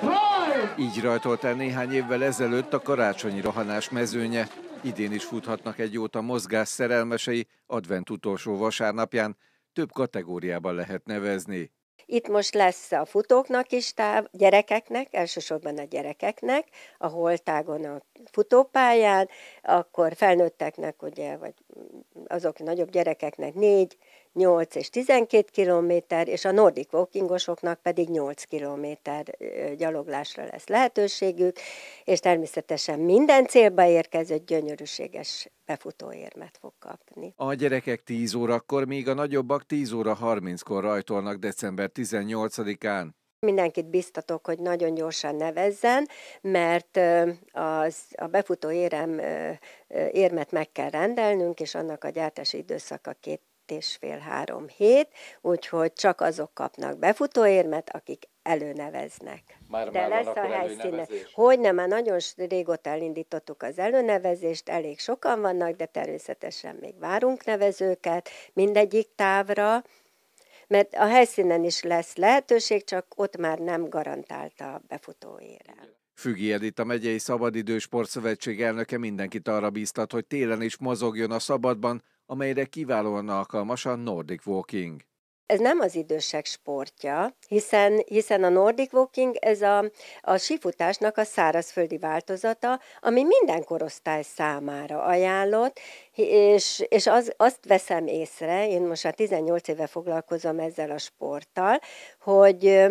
rajt! Így rajtolt el néhány évvel ezelőtt a karácsonyi rohanás mezőnye. Idén is futhatnak egy jót a mozgás szerelmesei advent utolsó vasárnapján. Több kategóriában lehet nevezni. Itt most lesz a futóknak is táv, gyerekeknek, elsősorban a gyerekeknek, a holtágon a futópályán, akkor felnőtteknek, ugye, vagy azok nagyobb gyerekeknek négy 8 és 12 kilométer, és a nordic walkingosoknak pedig 8 kilométer gyaloglásra lesz lehetőségük, és természetesen minden célba érkező gyönyörűséges befutóérmet fog kapni. A gyerekek 10 órakor, míg a nagyobbak 10 óra 30-kor rajtolnak december 18-án. Mindenkit biztatok, hogy nagyon gyorsan nevezzen, mert az, a befutó érem, érmet meg kell rendelnünk, és annak a gyártási időszaka két két és fél három hét, úgyhogy csak azok kapnak befutóérmet, akik előneveznek. Már, De már lesz a helyszíne. Hogy nem, már nagyon régóta elindítottuk az előnevezést, elég sokan vannak, de természetesen még várunk nevezőket mindegyik távra, mert a helyszínen is lesz lehetőség, csak ott már nem garantált a befutóérem. Fügi Edith, a Megyei Szabadidő Sportszövetség elnöke mindenkit arra bíztat, hogy télen is mozogjon a szabadban, amelyre kiválóan alkalmas a Nordic Walking. Ez nem az idősek sportja, hiszen, hiszen a Nordic Walking ez a, a sifutásnak a szárazföldi változata, ami minden korosztály számára ajánlott, és, és az, azt veszem észre, én most már 18 éve foglalkozom ezzel a sporttal, hogy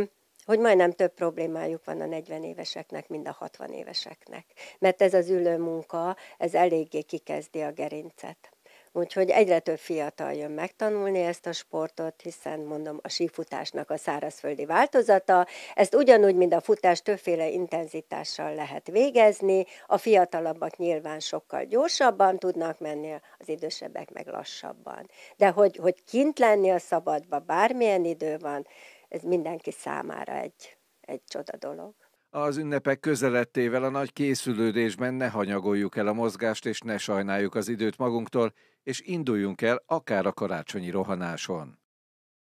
hogy majdnem több problémájuk van a 40 éveseknek, mint a 60 éveseknek. Mert ez az ülő munka, ez eléggé kikezdi a gerincet. Úgyhogy egyre több fiatal jön megtanulni ezt a sportot, hiszen mondom, a sífutásnak a szárazföldi változata. Ezt ugyanúgy, mint a futás többféle intenzitással lehet végezni. A fiatalabbak nyilván sokkal gyorsabban tudnak menni, az idősebbek meg lassabban. De hogy, hogy kint lenni a szabadba bármilyen idő van, ez mindenki számára egy, egy csoda dolog. Az ünnepek közelettével a nagy készülődésben ne hanyagoljuk el a mozgást, és ne sajnáljuk az időt magunktól, és induljunk el akár a karácsonyi rohanáson.